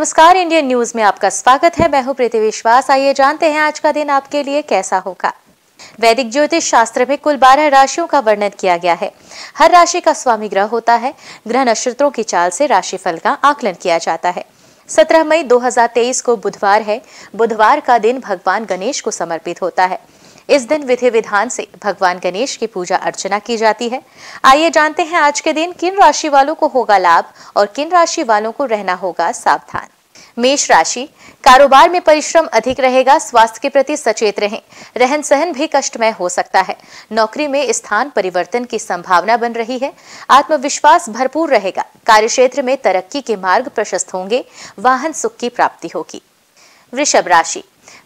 नमस्कार Indian news में आपका स्वागत है मैं हूँ प्रीति विश्वास आइए जानते हैं आज का दिन आपके लिए कैसा होगा वैदिक ज्योतिष शास्त्र में कुल बारह राशियों का वर्णन किया गया है हर राशि का स्वामी ग्रह होता है ग्रह नक्षत्रों की चाल से राशिफल का आकलन किया जाता है 17 मई 2023 को बुधवार है बुधवार का दिन भगवान गणेश को समर्पित होता है इस दिन विधि विधान से भगवान गणेश की पूजा अर्चना की जाती है आइए जानते हैं आज के दिन किन राशि वालों को होगा लाभ और किन राशि वालों को रहना होगा सावधान मेष राशि कारोबार में परिश्रम अधिक रहेगा स्वास्थ्य के प्रति सचेत रहें रहन सहन भी कष्टमय हो सकता है नौकरी में स्थान परिवर्तन की संभावना बन रही है आत्मविश्वास भरपूर रहेगा कार्य क्षेत्र में तरक्की के मार्ग प्रशस्त होंगे वाहन सुख की प्राप्ति होगी वृषभ राशि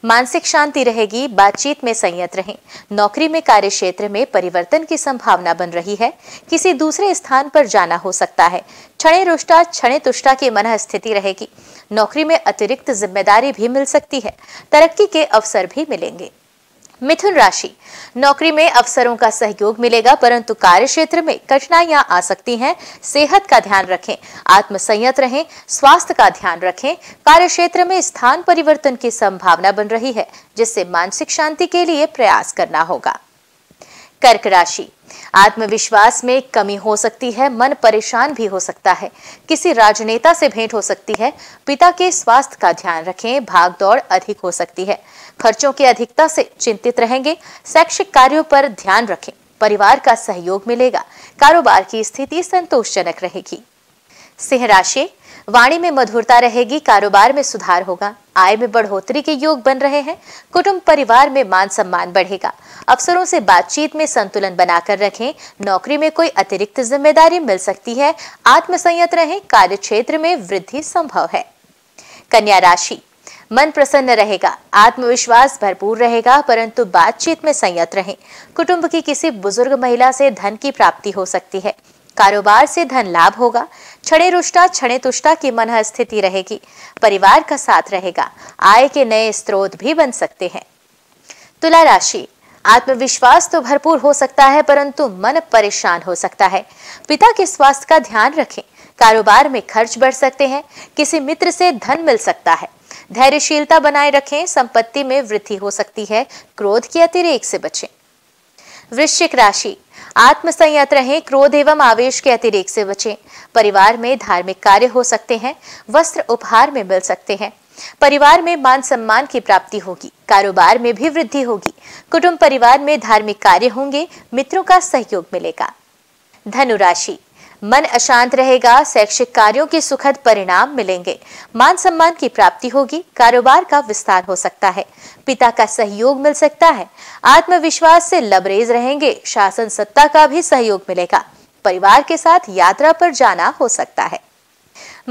मानसिक शांति रहेगी बातचीत में संयत रहें नौकरी में कार्य क्षेत्र में परिवर्तन की संभावना बन रही है किसी दूसरे स्थान पर जाना हो सकता है क्षणे रुष्टा क्षण तुष्टा की मन स्थिति रहेगी नौकरी में अतिरिक्त जिम्मेदारी भी मिल सकती है तरक्की के अवसर भी मिलेंगे मिथुन राशि नौकरी में अवसरों का सहयोग मिलेगा परंतु कार्य क्षेत्र में कठिनाइयां आ सकती हैं सेहत का ध्यान रखें आत्मसंयत रहें स्वास्थ्य का ध्यान रखें कार्य क्षेत्र में स्थान परिवर्तन की संभावना बन रही है जिससे मानसिक शांति के लिए प्रयास करना होगा कर्क राशि आत्मविश्वास में कमी हो सकती है मन परेशान भी हो सकता है किसी राजनेता से भेंट हो सकती है पिता के स्वास्थ्य का ध्यान रखें भाग दौड़ अधिक हो सकती है खर्चों की अधिकता से चिंतित रहेंगे शैक्षिक कार्यों पर ध्यान रखें परिवार का सहयोग मिलेगा कारोबार की स्थिति संतोषजनक रहेगी सिंह राशि वाणी में मधुरता रहेगी कारोबार में सुधार होगा आय में बढ़ोतरी के योग बन रहे हैं कुटुंब परिवार में मान सम्मान बढ़ेगा अफसरों से बातचीत में संतुलन बनाकर रखें नौकरी में कोई अतिरिक्त जिम्मेदारी मिल सकती है आत्मसंयत रहें कार्य क्षेत्र में वृद्धि संभव है कन्या राशि मन प्रसन्न रहेगा आत्मविश्वास भरपूर रहेगा परंतु बातचीत में संयत रहें कुटुंब की किसी बुजुर्ग महिला से धन की प्राप्ति हो सकती है कारोबार से धन लाभ होगा छड़े रुष्टा छड़े तुष्टा की मन स्थिति रहेगी परिवार का साथ रहेगा आय के नए स्रोत भी बन सकते हैं तुला राशि आत्मविश्वास तो भरपूर हो सकता है परंतु मन परेशान हो सकता है पिता के स्वास्थ्य का ध्यान रखें कारोबार में खर्च बढ़ सकते हैं किसी मित्र से धन मिल सकता है धैर्यशीलता बनाए रखें संपत्ति में वृद्धि हो सकती है क्रोध के अतिरेक से बचें वृश्चिक राशि आत्मसंयत रहें क्रोध एवं आवेश के अतिरेक से बचें परिवार में धार्मिक कार्य हो सकते हैं वस्त्र उपहार में मिल सकते हैं परिवार में मान सम्मान की प्राप्ति होगी कारोबार में भी वृद्धि होगी कुटुंब परिवार में धार्मिक कार्य होंगे मित्रों का सहयोग मिलेगा धनुराशि मन अशांत रहेगा शैक्षिक कार्यों के सुखद परिणाम मिलेंगे मान सम्मान की प्राप्ति होगी कारोबार का विस्तार हो सकता है पिता का सहयोग मिल सकता है आत्मविश्वास से लबरेज रहेंगे शासन सत्ता का भी सहयोग मिलेगा परिवार के साथ यात्रा पर जाना हो सकता है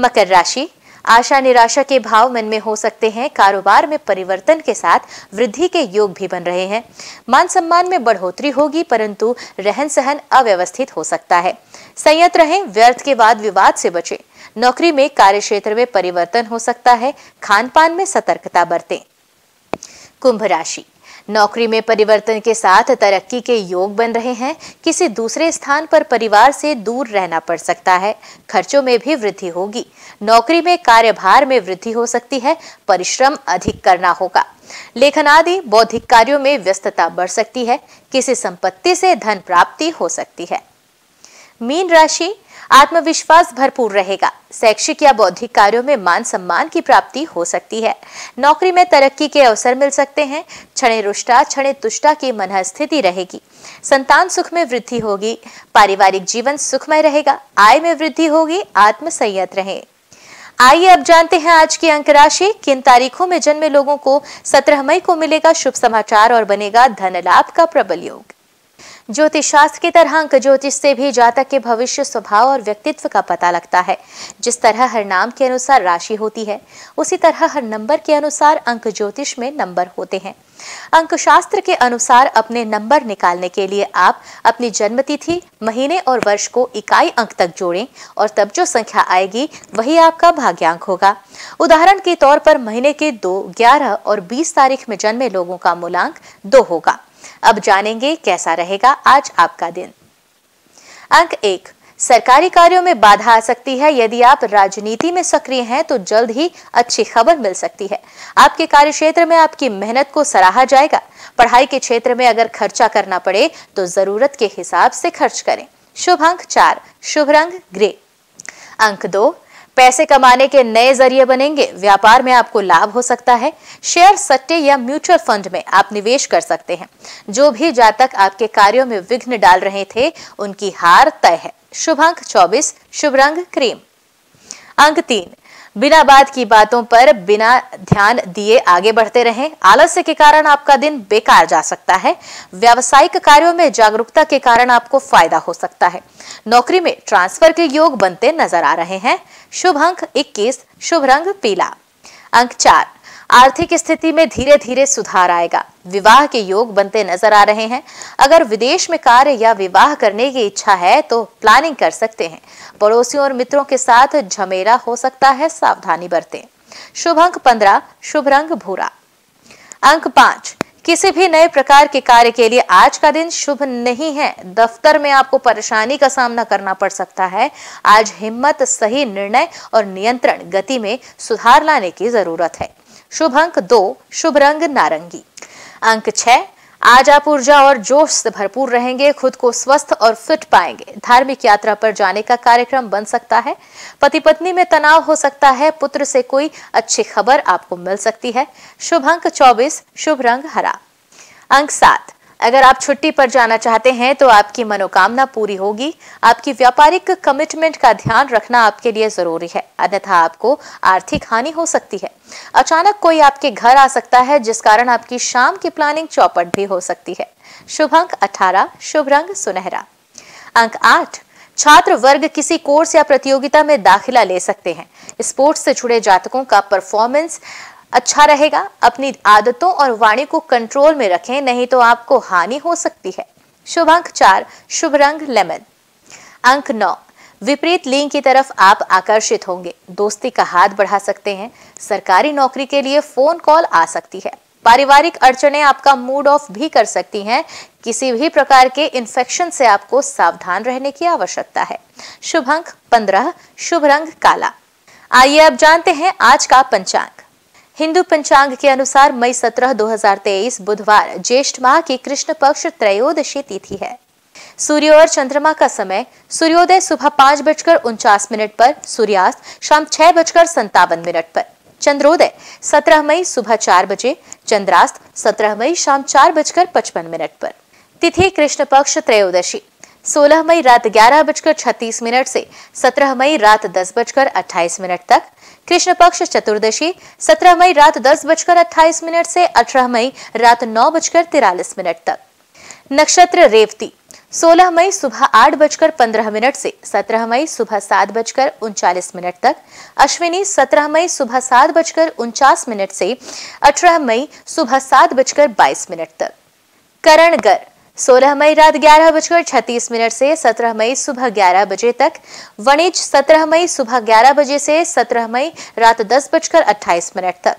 मकर राशि आशा निराशा के भाव मन में हो सकते हैं कारोबार में परिवर्तन के साथ वृद्धि के योग भी बन रहे हैं मान सम्मान में बढ़ोतरी होगी परंतु रहन सहन अव्यवस्थित हो सकता है संयत रहें व्यर्थ के बाद विवाद से बचें नौकरी में कार्य क्षेत्र में परिवर्तन हो सकता है खान पान में सतर्कता बरतें कुंभ राशि नौकरी में परिवर्तन के साथ तरक्की के योग बन रहे हैं किसी दूसरे स्थान पर परिवार से दूर रहना पड़ सकता है खर्चों में भी वृद्धि होगी नौकरी में कार्यभार में वृद्धि हो सकती है परिश्रम अधिक करना होगा लेखन आदि बौद्धिक कार्यों में व्यस्तता बढ़ सकती है किसी संपत्ति से धन प्राप्ति हो सकती है मीन राशि आत्मविश्वास भरपूर रहेगा शैक्षिक या बौद्धिक कार्यों में मान सम्मान की प्राप्ति हो सकती है नौकरी में तरक्की के अवसर मिल सकते हैं क्षण रुष्टा क्षण तुष्टा की मन स्थिति रहेगी संतान सुख में वृद्धि होगी पारिवारिक जीवन सुखमय रहेगा आय में वृद्धि होगी आत्मसंयत रहे आइए अब जानते हैं आज की अंक राशि किन तारीखों में जन्मे लोगों को सत्रह मई को मिलेगा शुभ समाचार और बनेगा धन लाभ का प्रबल योग ज्योतिष शास्त्र की तरह अंक ज्योतिष से भी जातक के भविष्य स्वभाव और व्यक्तित्व का पता लगता है जिस तरह हर नाम के अनुसार राशि होती है उसी तरह हर नंबर के अनुसार अंक ज्योतिष में नंबर होते हैं अंक शास्त्र के अनुसार अपने नंबर निकालने के लिए आप अपनी जन्म तिथि महीने और वर्ष को इकाई अंक तक जोड़ें और तब जो संख्या आएगी वही आपका भाग्यांक होगा उदाहरण के तौर पर महीने के दो ग्यारह और बीस तारीख में जन्मे लोगों का मूलांक दो होगा अब जानेंगे कैसा रहेगा आज आपका दिन अंक एक सरकारी कार्यों में बाधा आ सकती है यदि आप राजनीति में सक्रिय हैं तो जल्द ही अच्छी खबर मिल सकती है आपके कार्य क्षेत्र में आपकी मेहनत को सराहा जाएगा पढ़ाई के क्षेत्र में अगर खर्चा करना पड़े तो जरूरत के हिसाब से खर्च करें शुभ अंक चार शुभ रंग ग्रे अंक दो पैसे कमाने के नए जरिए बनेंगे व्यापार में आपको लाभ हो सकता है शेयर सट्टे या म्यूचुअल फंड में आप निवेश कर सकते हैं जो भी जातक आपके कार्यों में विघ्न डाल रहे थे उनकी हार तय है शुभ अंक चौबीस शुभ रंग क्रीम अंक तीन बिना बात की बातों पर बिना ध्यान दिए आगे बढ़ते रहें आलस्य के कारण आपका दिन बेकार जा सकता है व्यावसायिक कार्यों में जागरूकता के कारण आपको फायदा हो सकता है नौकरी में ट्रांसफर के योग बनते नजर आ रहे हैं शुभ अंक इक्कीस शुभ रंग पीला अंक चार आर्थिक स्थिति में धीरे धीरे सुधार आएगा विवाह के योग बनते नजर आ रहे हैं अगर विदेश में कार्य या विवाह करने की इच्छा है तो प्लानिंग कर सकते हैं पड़ोसियों और मित्रों के साथ झमेला हो सकता है सावधानी बरतें शुभ अंक पंद्रह शुभ रंग भूरा अंक पांच किसी भी नए प्रकार के कार्य के लिए आज का दिन शुभ नहीं है दफ्तर में आपको परेशानी का सामना करना पड़ सकता है आज हिम्मत सही निर्णय और नियंत्रण गति में सुधार लाने की जरूरत है शुभ अंक दो शुभ रंग नारंगी अंक छह आज आप ऊर्जा और जोश से भरपूर रहेंगे खुद को स्वस्थ और फिट पाएंगे धार्मिक यात्रा पर जाने का कार्यक्रम बन सकता है पति पत्नी में तनाव हो सकता है पुत्र से कोई अच्छी खबर आपको मिल सकती है शुभ अंक चौबीस शुभ रंग हरा अंक सात अगर आप छुट्टी पर जाना चाहते हैं तो आपकी मनोकामना पूरी होगी आपकी व्यापारिक कमिटमेंट का ध्यान रखना आपके लिए जरूरी है अन्यथा आपको आर्थिक हानि हो सकती है अचानक कोई आपके घर आ सकता है जिस कारण आपकी शाम की प्लानिंग चौपट भी हो सकती है शुभ अंक अठारह शुभ रंग सुनहरा अंक आठ छात्र वर्ग किसी कोर्स या प्रतियोगिता में दाखिला ले सकते हैं स्पोर्ट्स से जुड़े जातकों का परफॉर्मेंस अच्छा रहेगा अपनी आदतों और वाणी को कंट्रोल में रखें नहीं तो आपको हानि हो सकती है शुभ अंक चार शुभ रंग लेमन अंक नौ विपरीत लिंग की तरफ आप आकर्षित होंगे दोस्ती का हाथ बढ़ा सकते हैं सरकारी नौकरी के लिए फोन कॉल आ सकती है पारिवारिक अड़चने आपका मूड ऑफ भी कर सकती हैं किसी भी प्रकार के इन्फेक्शन से आपको सावधान रहने की आवश्यकता है शुभ अंक पंद्रह शुभ रंग काला आइए अब जानते हैं आज का पंचांग हिंदू पंचांग के अनुसार मई 17 2023 बुधवार ज्येष्ठ माह की कृष्ण पक्ष त्रयोदशी तिथि है सूर्य और चंद्रमा का समय सूर्योदय सुबह पाँच बजकर उनचास मिनट पर सूर्यास्त शाम छह बजकर संतावन मिनट पर चंद्रोदय सत्रह मई सुबह चार बजे चंद्रास्त सत्रह मई शाम चार बजकर पचपन मिनट पर तिथि कृष्ण पक्ष त्रयोदशी सोलह मई रात ग्यारह बजकर छत्तीस मिनट से सत्रह मई रात दस बजकर अट्ठाईस मिनट तक कृष्ण पक्ष चतुर्दशी 17 मई रात दस बजकर अट्ठाईस मिनट से 18 मई रात नौ बजकर तिरालीस मिनट तक नक्षत्र रेवती 16 मई सुबह आठ बजकर पंद्रह मिनट से 17 मई सुबह सात बजकर उनचालीस मिनट तक अश्विनी 17 मई सुबह सात बजकर उनचास मिनट से 18 मई सुबह सात बजकर बाईस मिनट तक करणगढ़ सोलह मई रात ग्यारह बजकर छत्तीस मिनट से सत्रह मई सुबह ग्यारह बजे तक वणिज सत्रह मई सुबह ग्यारह बजे से सत्रह मई रात दस बजकर अट्ठाईस मिनट तक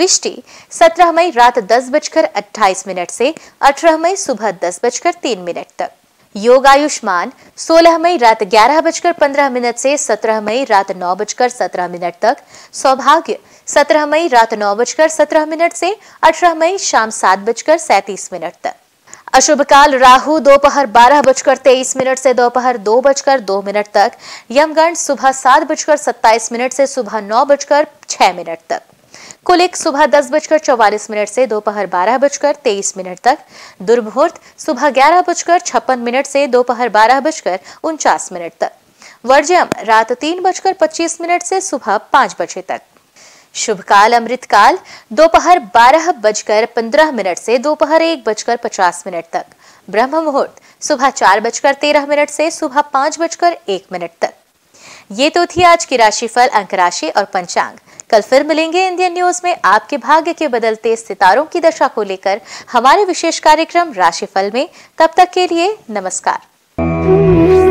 विष्टि सत्रह मई रात दस बजकर अट्ठाईस मिनट से अठारह मई सुबह दस बजकर तीन मिनट तक योग आयुष्मान 16 मई रात ग्यारह बजकर पंद्रह मिनट से 17 मई रात नौ बजकर सत्रह मिनट तक सौभाग्य 17 मई रात नौ बजकर सत्रह मिनट से 18 मई शाम सात बजकर सैंतीस मिनट तक अशुभकाल राहु दोपहर बारह बजकर तेईस मिनट से दोपहर दो बजकर दो मिनट तक यमगण सुबह सात बजकर सत्ताईस मिनट से सुबह नौ बजकर छह मिनट तक कुलिक सुबह दस बजकर चौवालीस मिनट से दोपहर बारह बजकर तेईस मिनट तक दुर्भूर्त सुबह ग्यारह बजकर छप्पन मिनट से दोपहर बारह बजकर उनचास मिनट तक वर्ज्यम रात तीन बजकर पच्चीस मिनट से सुबह पांच बजे तक शुभकाल अमृतकाल दोपहर बारह बजकर पंद्रह मिनट से दोपहर एक बजकर पचास मिनट तक ब्रह्म मुहूर्त सुबह चार बजकर तेरह मिनट से सुबह पांच बजकर एक मिनट तक ये तो थी आज की राशिफल अंक राशि और पंचांग कल फिर मिलेंगे इंडियन न्यूज में आपके भाग्य के बदलते सितारों की दशा को लेकर हमारे विशेष कार्यक्रम राशिफल में तब तक के लिए नमस्कार